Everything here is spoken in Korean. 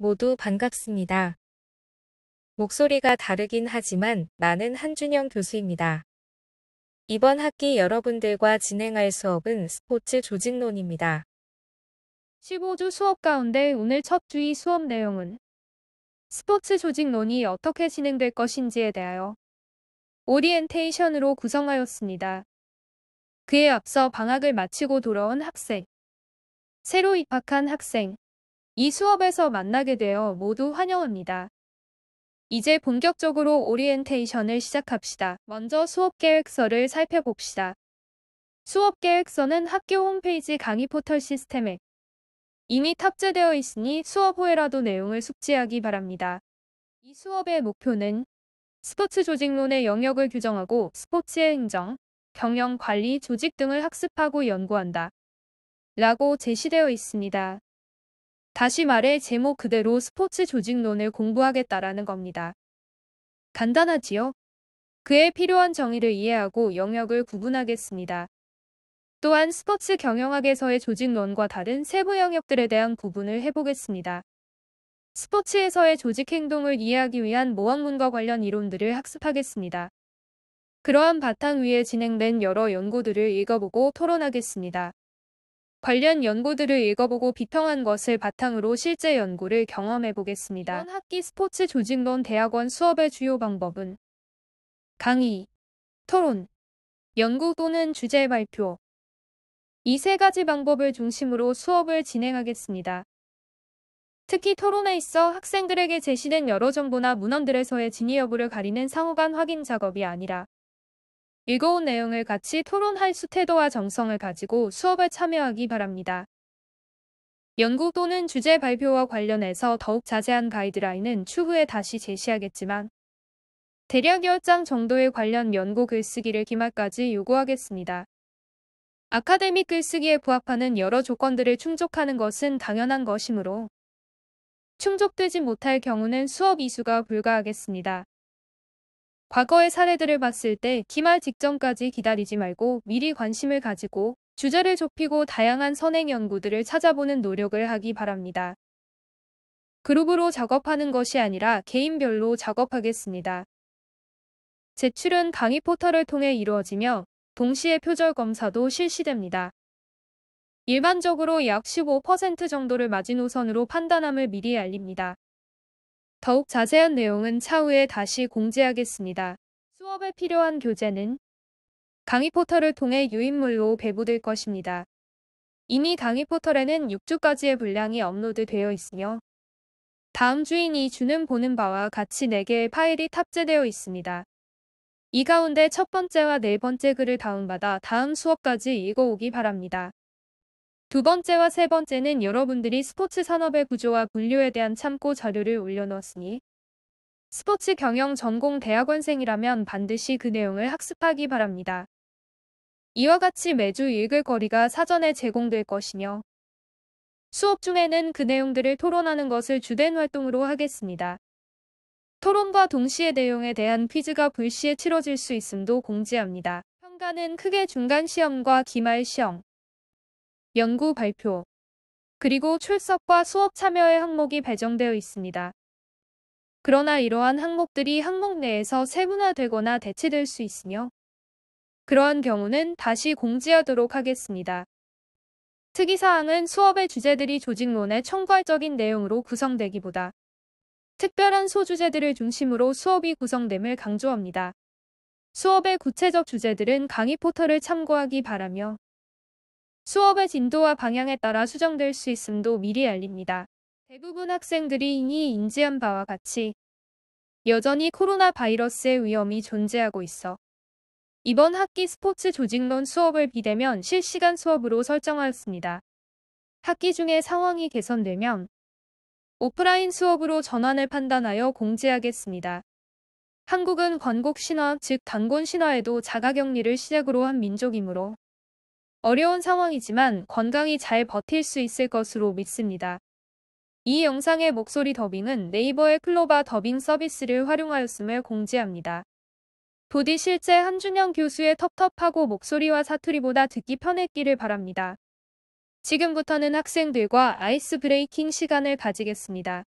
모두 반갑습니다. 목소리가 다르긴 하지만 나는 한준영 교수입니다. 이번 학기 여러분들과 진행할 수업은 스포츠 조직론입니다. 15주 수업 가운데 오늘 첫 주의 수업 내용은 스포츠 조직론이 어떻게 진행될 것인지에 대하여 오리엔테이션으로 구성하였습니다. 그에 앞서 방학을 마치고 돌아온 학생, 새로 입학한 학생, 이 수업에서 만나게 되어 모두 환영합니다. 이제 본격적으로 오리엔테이션을 시작합시다. 먼저 수업 계획서를 살펴봅시다. 수업 계획서는 학교 홈페이지 강의 포털 시스템에 이미 탑재되어 있으니 수업 후에라도 내용을 숙지하기 바랍니다. 이 수업의 목표는 스포츠 조직론의 영역을 규정하고 스포츠의 행정, 경영, 관리, 조직 등을 학습하고 연구한다. 라고 제시되어 있습니다. 다시 말해 제목 그대로 스포츠 조직론을 공부하겠다라는 겁니다. 간단하지요? 그에 필요한 정의를 이해하고 영역을 구분하겠습니다. 또한 스포츠 경영학에서의 조직론과 다른 세부 영역들에 대한 구분을 해보겠습니다. 스포츠에서의 조직 행동을 이해하기 위한 모험문과 관련 이론들을 학습하겠습니다. 그러한 바탕 위에 진행된 여러 연구들을 읽어보고 토론하겠습니다. 관련 연구들을 읽어보고 비평한 것을 바탕으로 실제 연구를 경험해 보겠습니다. 이번 학기 스포츠 조직론 대학원 수업의 주요 방법은 강의, 토론, 연구 또는 주제 발표 이 세 가지 방법을 중심으로 수업을 진행하겠습니다. 특히 토론에 있어 학생들에게 제시된 여러 정보나 문헌들에서의 진위 여부를 가리는 상호간 확인 작업이 아니라 읽어온 내용을 같이 토론할 수 태도와 정성을 가지고 수업에 참여하기 바랍니다. 연구 또는 주제 발표와 관련해서 더욱 자세한 가이드라인은 추후에 다시 제시하겠지만 대략 10장 정도의 관련 연구 글쓰기를 기말까지 요구하겠습니다. 아카데믹 글쓰기에 부합하는 여러 조건들을 충족하는 것은 당연한 것이므로 충족되지 못할 경우는 수업 이수가 불가하겠습니다. 과거의 사례들을 봤을 때 기말 직전까지 기다리지 말고 미리 관심을 가지고 주제를 좁히고 다양한 선행 연구들을 찾아보는 노력을 하기 바랍니다. 그룹으로 작업하는 것이 아니라 개인별로 작업하겠습니다. 제출은 강의 포털을 통해 이루어지며 동시에 표절 검사도 실시됩니다. 일반적으로 약 15% 정도를 마지노선으로 판단함을 미리 알립니다. 더욱 자세한 내용은 차후에 다시 공지하겠습니다. 수업에 필요한 교재는 강의 포털을 통해 유인물로 배부될 것입니다. 이미 강의 포털에는 6주까지의 분량이 업로드되어 있으며 다음 주인이 주는 보는 바와 같이 4개의 파일이 탑재되어 있습니다. 이 가운데 첫 번째와 네 번째 글을 다운받아 다음 수업까지 읽어오기 바랍니다. 두 번째와 세 번째는 여러분들이 스포츠 산업의 구조와 분류에 대한 참고 자료를 올려놓았으니 스포츠 경영 전공 대학원생이라면 반드시 그 내용을 학습하기 바랍니다. 이와 같이 매주 읽을 거리가 사전에 제공될 것이며 수업 중에는 그 내용들을 토론하는 것을 주된 활동으로 하겠습니다. 토론과 동시에 내용에 대한 퀴즈가 불시에 치러질 수 있음도 공지합니다. 평가는 크게 중간 시험과 기말 시험, 연구 발표, 그리고 출석과 수업 참여의 항목이 배정되어 있습니다. 그러나 이러한 항목들이 항목 내에서 세분화되거나 대체될 수 있으며 그러한 경우는 다시 공지하도록 하겠습니다. 특이사항은 수업의 주제들이 조직론의 총괄적인 내용으로 구성되기보다 특별한 소주제들을 중심으로 수업이 구성됨을 강조합니다. 수업의 구체적 주제들은 강의 포털을 참고하기 바라며 수업의 진도와 방향에 따라 수정될 수 있음도 미리 알립니다. 대부분 학생들이 이미 인지한 바와 같이 여전히 코로나 바이러스의 위험이 존재하고 있어 이번 학기 스포츠 조직론 수업을 비대면 실시간 수업으로 설정하였습니다. 학기 중에 상황이 개선되면 오프라인 수업으로 전환을 판단하여 공지하겠습니다. 한국은 건국 신화, 즉 단군 신화에도 자가격리를 시작으로 한 민족이므로 어려운 상황이지만 건강히 잘 버틸 수 있을 것으로 믿습니다. 이 영상의 목소리 더빙은 네이버의 클로바 더빙 서비스를 활용하였음을 공지합니다. 부디 실제 한준영 교수의 텁텁하고 목소리와 사투리보다 듣기 편했기를 바랍니다. 지금부터는 학생들과 아이스 브레이킹 시간을 가지겠습니다.